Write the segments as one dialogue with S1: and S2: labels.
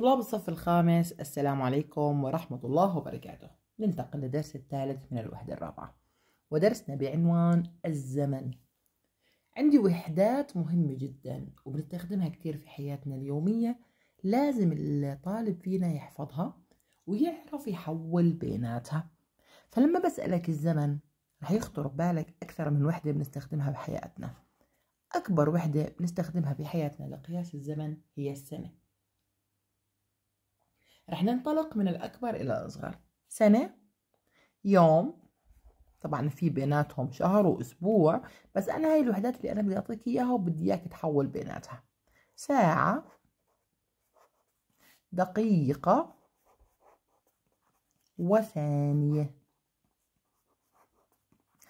S1: طلاب الصف الخامس السلام عليكم ورحمة الله وبركاته ننتقل للدرس الثالث من الوحدة الرابعة ودرسنا بعنوان الزمن عندي وحدات مهمة جدا وبنستخدمها كتير في حياتنا اليومية لازم الطالب فينا يحفظها ويعرف يحول بيناتها فلما بسألك الزمن رح يخطر ببالك أكثر من وحدة بنستخدمها بحياتنا أكبر وحدة بنستخدمها بحياتنا لقياس الزمن هي السنة رح ننطلق من الأكبر إلى الأصغر سنة يوم طبعا في بيناتهم شهر وأسبوع بس أنا هاي الوحدات اللي أنا بدي أعطيك إياها وبدي إياك تحول بيناتها ساعة دقيقة وثانية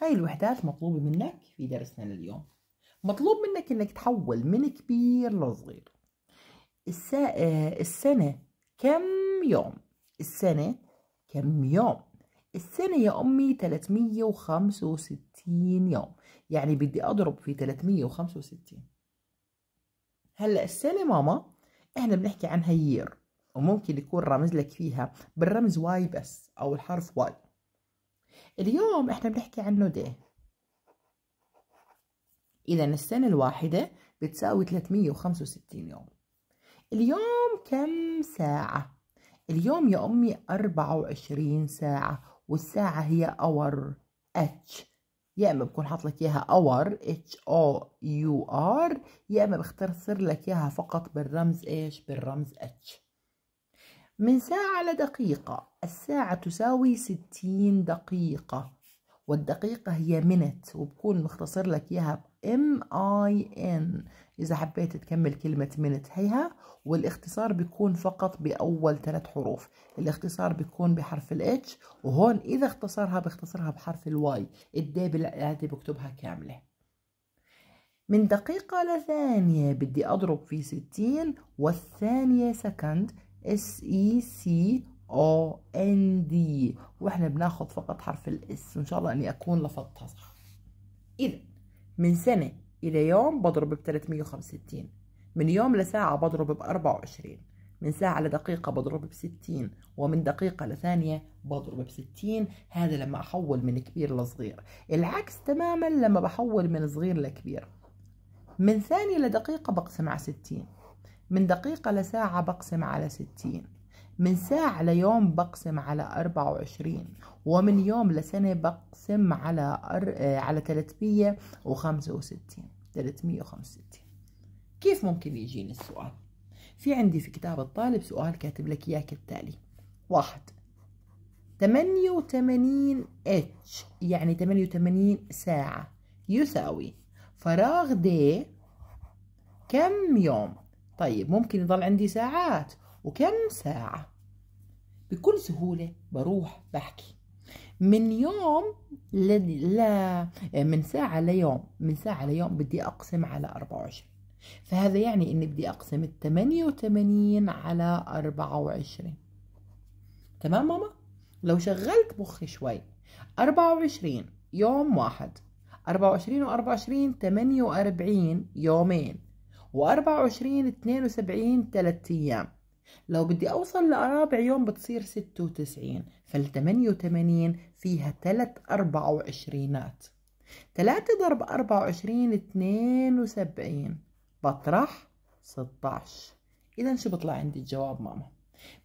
S1: هاي الوحدات مطلوبة منك في درسنا لليوم مطلوب منك انك تحول من كبير لصغير السنة كم يوم السنة كم يوم السنة يا أمي 365 يوم يعني بدي أضرب في 365 هلأ السنة ماما إحنا بنحكي عنها يير وممكن يكون رمز لك فيها بالرمز واي بس أو الحرف واي اليوم إحنا بنحكي عنه ده إذا السنة الواحدة بتساوي 365 يوم اليوم كم ساعة؟ اليوم يا أمي 24 ساعة والساعة هي اور اتش يا اما بكون حاط لك اياها اور اتش او يو ار يا اما بختصر لك اياها فقط بالرمز ايش بالرمز اتش من ساعة لدقيقة الساعة تساوي ستين دقيقة والدقيقة هي منت وبكون مختصر لك اياها ام اي ان اذا حبيت تكمل كلمه منت هيها والاختصار بيكون فقط باول ثلاث حروف الاختصار بيكون بحرف الاتش وهون اذا اختصرها بختصرها بحرف الواي الدي هذه بكتبها كامله من دقيقة لثانية بدي أضرب في ستين والثانية سكند اس اي سي او ان دي واحنا بناخذ فقط حرف الاس وان شاء الله اني اكون لفظتها صح اذا من سنة إلى يوم بضرب ب 365 من يوم لساعة بضرب ب 24 من ساعة لدقيقة بضرب ب 60 ومن دقيقة لثانية بضرب ب 60 هذا لما أحول من كبير لصغير العكس تماما لما بحول من صغير لكبير من ثانية لدقيقة بقسم على 60 من دقيقة لساعة بقسم على 60 من ساعة ليوم بقسم على أربعة وعشرين ومن يوم لسنة بقسم على أر... آه، على تلتمية وخمسة وستين تلتمية وخمسة وستين كيف ممكن يجيني السؤال؟ في عندي في كتاب الطالب سؤال كاتب لك إياه كالتالي واحد تمانية وتمانين اتش يعني تمانية وتمانين ساعة يساوي فراغ دي كم يوم؟ طيب ممكن يضل عندي ساعات وكم ساعة بكل سهولة بروح بحكي من يوم ل... ل... من ساعة ليوم من ساعة ليوم بدي أقسم على 24 فهذا يعني إني بدي أقسم 88 على 24 تمام ماما؟ لو شغلت مخي شوي 24 يوم واحد 24 و 24 48 يومين و 24 72 ثلاث أيام لو بدي أوصل لرابع يوم بتصير ستة وتسعين 88 فيها تلت أربعة وعشرينات تلاتة ضرب أربعة وعشرين وسبعين بطرح 16 إذا شو بطلع عندي الجواب ماما؟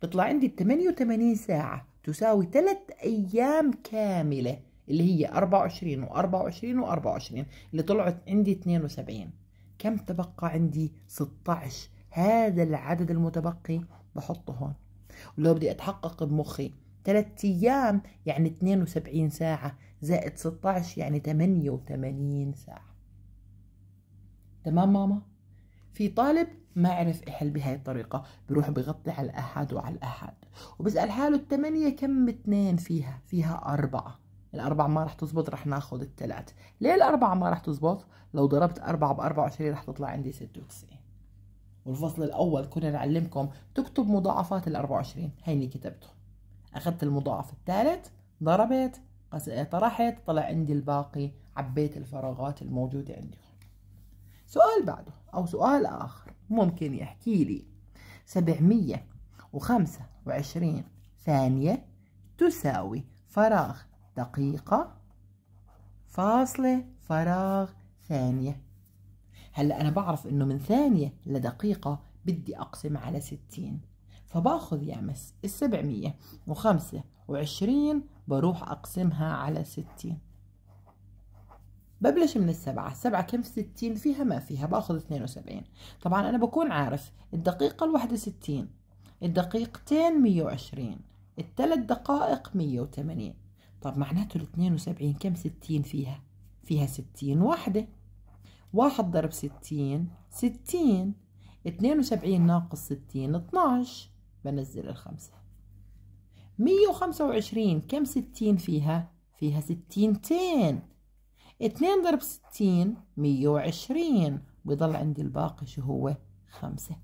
S1: بطلع عندي 88 ساعة تساوي تلت أيام كاملة اللي هي أربعة وعشرين وأربعة وعشرين وأربعة وعشرين اللي طلعت عندي 72 وسبعين كم تبقى عندي 16 هذا العدد المتبقي بحطه هون ولو بدي أتحقق بمخي 3 أيام يعني 72 ساعة زائد 16 يعني 88 ساعة تمام ماما؟ في طالب ما عرف يحل بهاي الطريقة بروح بغطي على الأحد وعلى الأحد وبسأل حاله الثمانية كم اثنين فيها فيها أربعة الأربعة ما رح تزبط رح ناخذ الثلاث ليه الأربعة ما رح تزبط لو ضربت أربعة بأربعة وعشرين رح تطلع عندي ستة وتسعين والفصل الأول كنا نعلمكم تكتب مضاعفات ال 24 هيني كتبته أخذت المضاعف الثالث ضربت طرحت طلع عندي الباقي عبيت الفراغات الموجودة عندي سؤال بعده أو سؤال آخر ممكن يحكي لي 725 ثانية تساوي فراغ دقيقة فاصلة فراغ ثانية هلا أنا بعرف إنه من ثانية لدقيقة بدي أقسم على ستين فباخذ يا مس السبعمية وخمسة وعشرين بروح أقسمها على ستين ببلش من السبعة السبعة كم في ستين فيها ما فيها باخذ اثنين وسبعين طبعا أنا بكون عارف الدقيقة الواحدة ستين الدقيقتين مية وعشرين الثلاث دقائق مية وثمانين طب معناته الاثنين وسبعين كم ستين فيها فيها ستين واحدة واحد ضرب ستين ستين اتنين وسبعين ناقص ستين اتناش بنزل الخمسة مية وخمسة وعشرين كم ستين فيها؟ فيها ستينتين اتنين ضرب ستين مية وعشرين بضل عندي الباقي شو هو؟ خمسة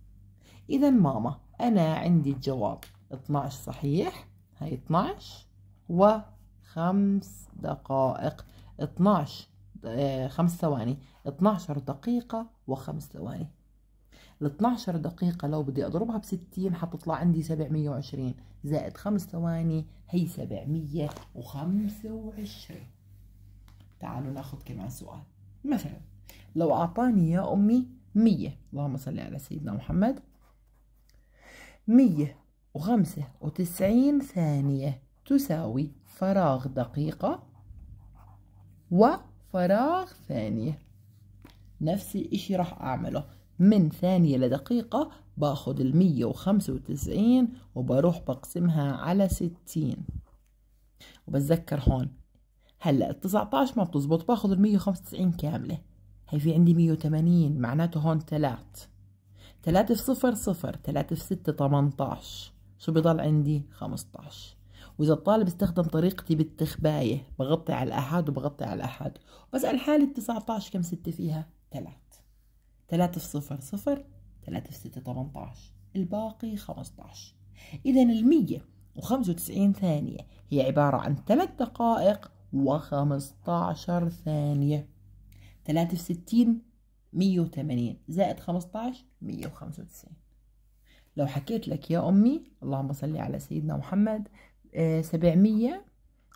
S1: إذا ماما أنا عندي الجواب اتناش صحيح هاي اتناش وخمس دقائق اتناش خمس ثواني 12 دقيقة وخمس ثواني ال 12 دقيقة لو بدي أضربها 60 حتطلع عندي 720 زائد خمس ثواني هي 725 تعالوا ناخذ كمان سؤال مثلا لو أعطاني يا أمي 100 اللهم صل على سيدنا محمد 195 ثانية تساوي فراغ دقيقة و فراغ ثانية نفس الإشي راح أعمله من ثانية لدقيقة باخد المية وخمسة وتسعين وبروح بقسمها على ستين وبتذكر هون هلا التسعتاش ما بتزبط باخد المية وخمسة وتسعين كاملة هي في عندي مية وتمانين معناته هون تلات تلاتة في صفر صفر تلاتة في ستة تمنتاش شو بضل عندي خمستاش واذا الطالب استخدم طريقتي بالتخبايه بغطي على الاحاد وبغطي على الاحاد وبسال حالي ال 19 كم سته فيها 3 3 في 0 0 3 في 6 18 الباقي 15 اذا ال 195 ثانية هي عبارة عن 3 دقائق و15 ثانية 3 في 60 180 زائد 15 195 لو حكيت لك يا أمي اللهم صل على سيدنا محمد سبعمية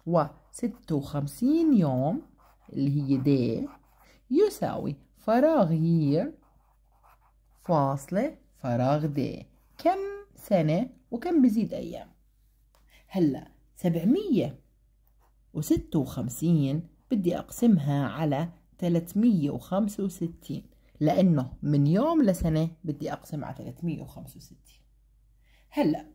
S1: وستة وخمسين يوم اللي هي دي يساوي فراغ year فاصلة فراغ دي كم سنة وكم بزيد أيام هلأ سبعمية وستة وخمسين بدي أقسمها على تلاتمية وخمسة وستين لأنه من يوم لسنة بدي أقسم على تلاتمية وخمسة وستين هلأ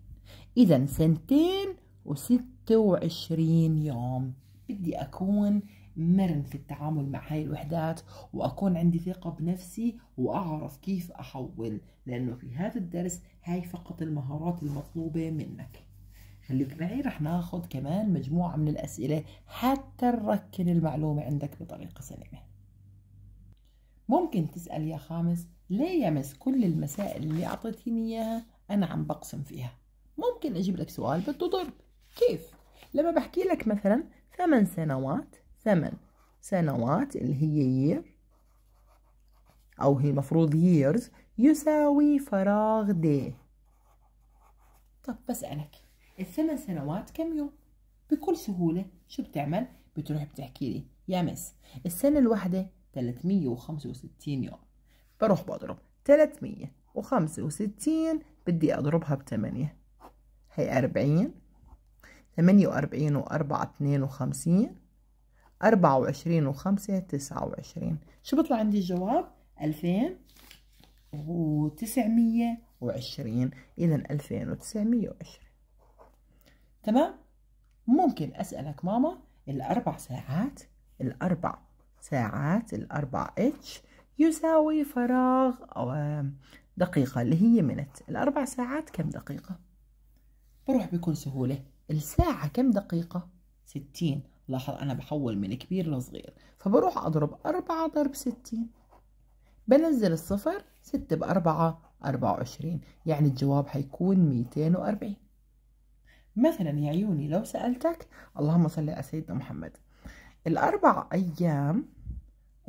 S1: إذا سنتين وستة وعشرين يوم بدي أكون مرن في التعامل مع هاي الوحدات وأكون عندي ثقة بنفسي وأعرف كيف أحول لأنه في هذا الدرس هاي فقط المهارات المطلوبة منك خليك معي رح ناخذ كمان مجموعة من الأسئلة حتى نركن المعلومة عندك بطريقة سليمة ممكن تسأل يا خامس ليه يا مس كل المسائل اللي أعطيتيني إياها أنا عم بقسم فيها ممكن اجيب لك سؤال بده ضرب كيف لما بحكي لك مثلا ثمان سنوات ثمان سنوات اللي هي year او هي المفروض years يساوي فراغ day طب بسألك الثمان سنوات كم يوم بكل سهولة شو بتعمل بتروح بتحكي لي يا مس السنة الواحدة 365 يوم بروح بضرب 365 بدي أضربها بثمانية هي أربعين ثمانية وأربعين وأربعة اثنين وخمسين أربعة وعشرين وخمسة تسعة وعشرين شو بطلع عندي الجواب ألفين وتسعمية وعشرين إذا ألفين وتسعمية وعشرين تمام ممكن أسألك ماما الأربع ساعات الأربع ساعات الأربع اتش يساوي فراغ أو آه، دقيقة اللي هي منت الأربع ساعات كم دقيقة؟ بروح بكل سهولة الساعة كم دقيقة؟ ستين لاحظ أنا بحول من كبير لصغير فبروح أضرب أربعة ضرب ستين بنزل الصفر ستة بأربعة أربعة وعشرين يعني الجواب حيكون ميتين وأربعين مثلا يا عيوني لو سألتك اللهم صل على سيدنا محمد الأربع أيام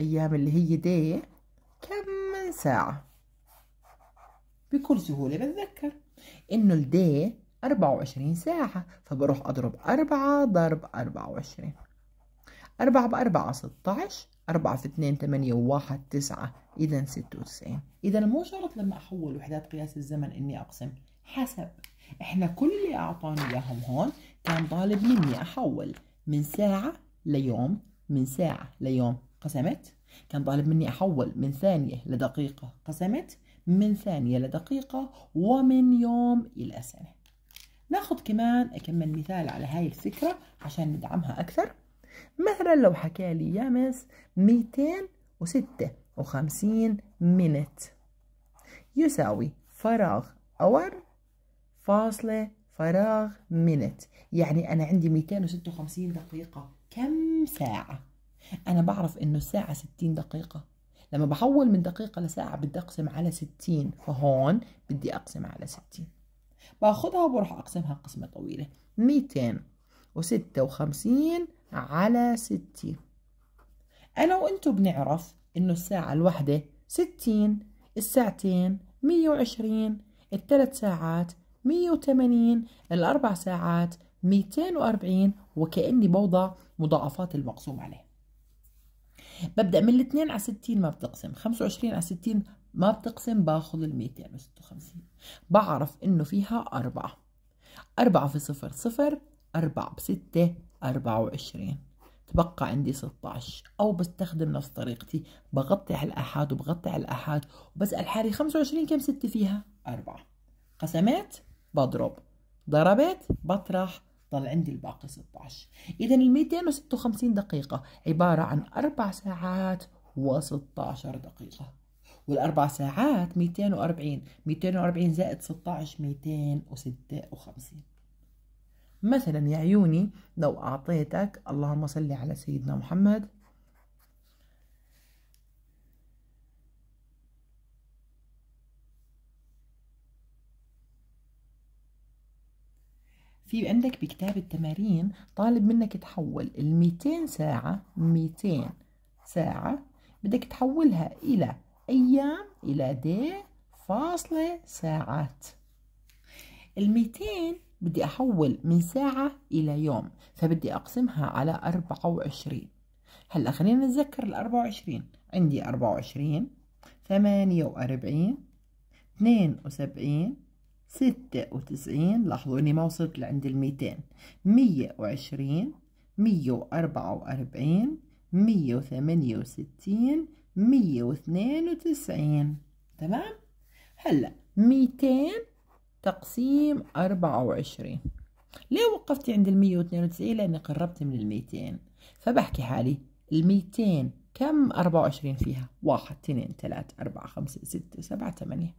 S1: أيام اللي هي دي كم من ساعة بكل سهولة بتذكر إنه الدي 24 ساعة فبروح أضرب أربعة ضرب أربعة وعشرين أربعة بأربعة ستاعش أربعة في 8 تمانية وواحد تسعة إذا ستة وتسعين إذا مو شرط لما أحول وحدات قياس الزمن إني أقسم حسب إحنا كل اللي أعطاني إياهم هون كان طالب مني أحول من ساعة ليوم من ساعة ليوم قسمت كان طالب مني أحول من ثانية لدقيقة قسمت من ثانية لدقيقة ومن يوم إلى سنة ناخد كمان كمان مثال على هاي الفكرة عشان ندعمها أكثر مثلا لو حكى لي يا مس 256 منت يساوي فراغ اور فاصلة فراغ منت يعني أنا عندي 256 دقيقة كم ساعة أنا بعرف إنه الساعة 60 دقيقة لما بحول من دقيقة لساعة بدي أقسم على 60 فهون بدي أقسم على 60 باخذها وبروح اقسمها قسمه طويله 256 على 60 انا وانتم بنعرف انه الساعه الواحده 60 الساعتين 120 الثلاث ساعات 180 الاربع ساعات 240 وكاني بوضع مضاعفات المقسوم عليه ببدا من 2 على 60 ما بتقسم 25 على 60 ما بتقسم باخذ ال 256 بعرف إنه فيها أربعة أربعة في صفر صفر أربعة بستة أربعة وعشرين تبقى عندي 16 أو بستخدم نفس طريقتي بغطي على الآحاد وبغطي على الآحاد وبسأل حالي 25 كم ستة فيها؟ أربعة قسمات بضرب ضربت بطرح ضل عندي الباقي 16 إذا ال 256 دقيقة عبارة عن أربع ساعات و16 دقيقة والأربع ساعات 240 240 زائد 16 256 مثلا يا عيوني لو أعطيتك اللهم صل على سيدنا محمد في عندك بكتاب التمارين طالب منك تحول ال 200 ساعة 200 ساعة بدك تحولها إلى أيام إلى د فاصلة ساعات الميتين بدي أحول من ساعة إلى يوم فبدي أقسمها على أربعة وعشرين هلأ خلينا نتذكر الأربعة وعشرين عندي أربعة وعشرين ثمانية وأربعين اثنين وسبعين ستة وتسعين لاحظوا إني ما وصلت لعند الميتين مية وعشرين مية وأربعة وأربعين مية وثمانية وستين مية واثنين وتسعين تمام هلا ميتين تقسيم أربعة وعشرين ليه وقفتي عند المية واثنين وتسعين لأني قربت من الميتين فبحكي حالي الميتين كم أربعة وعشرين فيها واحد اثنين ثلاثة أربعة خمسة ستة سبعة ثمانية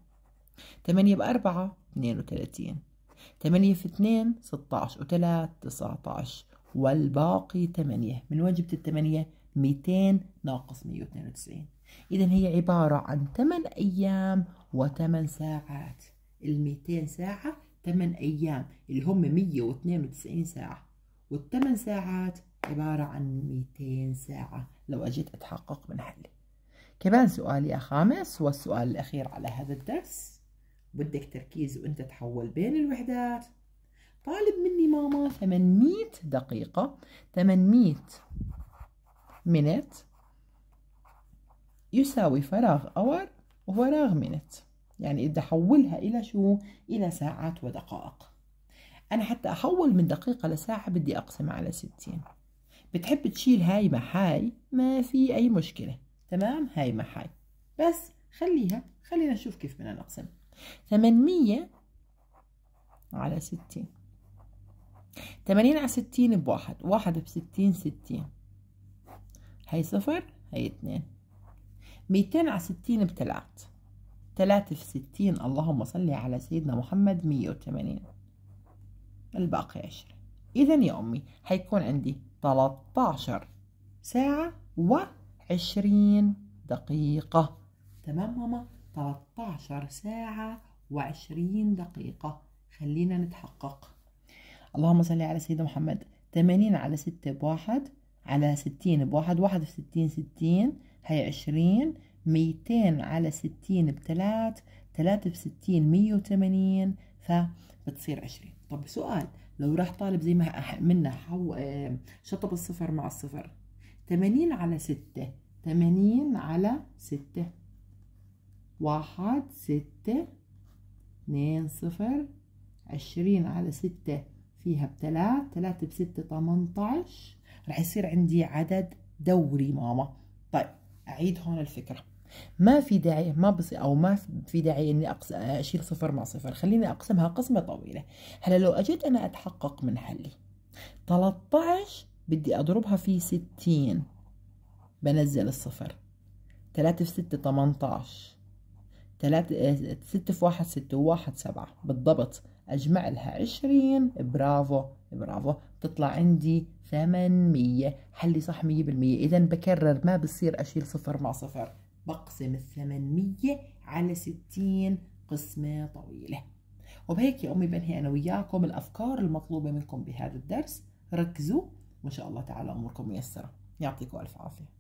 S1: ثمانية بأربعة اثنين وثلاثين ثمانية في اثنين ستة عشر وثلاث تسعة عشر والباقي ثمانية من وجبة الثمانية 200 ناقص 192 إذا هي عبارة عن 8 أيام و8 ساعات ال 200 ساعة 8 أيام اللي هم 192 ساعة 8 ساعات عبارة عن 200 ساعة لو أجيت أتحقق من حلي كمان سؤالي الخامس هو السؤال الأخير على هذا الدرس بدك تركيز وأنت تحول بين الوحدات طالب مني ماما 800 دقيقة 800 مينيت يساوي فراغ اور وفراغ مينيت يعني بدي احولها الى شو الى ساعات ودقائق انا حتى احول من دقيقه لساعه بدي اقسم على 60 بتحب تشيل هاي مع هاي ما في اي مشكله تمام هاي مع هاي بس خليها خلينا نشوف كيف بدنا نقسم 800 على 60 80 على 60 بواحد واحد بستين ستين هي صفر هي اتنين ميتين على ستين بتلات تلاتة في ستين اللهم صل على سيدنا محمد مية وثمانين الباقي عشرة إذا يا أمي هيكون عندي تلاتاشر ساعة وعشرين دقيقة تمام ماما تلاتاشر ساعة وعشرين دقيقة خلينا نتحقق اللهم صل على سيدنا محمد 80 على 6 بواحد على ستين بواحد واحد في ستين ستين هي عشرين ميتين على ستين بتلات تلاتة في ستين مية وثمانين فبتصير عشرين طب سؤال لو راح طالب زي ما منا حو... آه، شطب الصفر مع الصفر ثمانين على ستة ثمانين على ستة واحد ستة اثنين صفر عشرين على ستة فيها بتلات تلاتة بستة تمنتعش راح يصير عندي عدد دوري ماما طيب اعيد هون الفكره ما في داعي ما بص او ما في داعي اني أقس... اشيل صفر مع صفر خليني اقسمها قسمه طويله هلا لو اجيت انا اتحقق من حلي 13 بدي اضربها في 60 بنزل الصفر 3 في 6 18 3 6 في 1 6 و1 7 بالضبط أجمع لها 20 برافو برافو بتطلع عندي 800 حلي صح 100% إذا بكرر ما بصير أشيل صفر مع صفر بقسم ال 800 على 60 قسمة طويلة وبهيك يا أمي بنهي أنا وياكم الأفكار المطلوبة منكم بهذا الدرس ركزوا وإن شاء الله تعالى أموركم ميسرة يعطيكم ألف عافية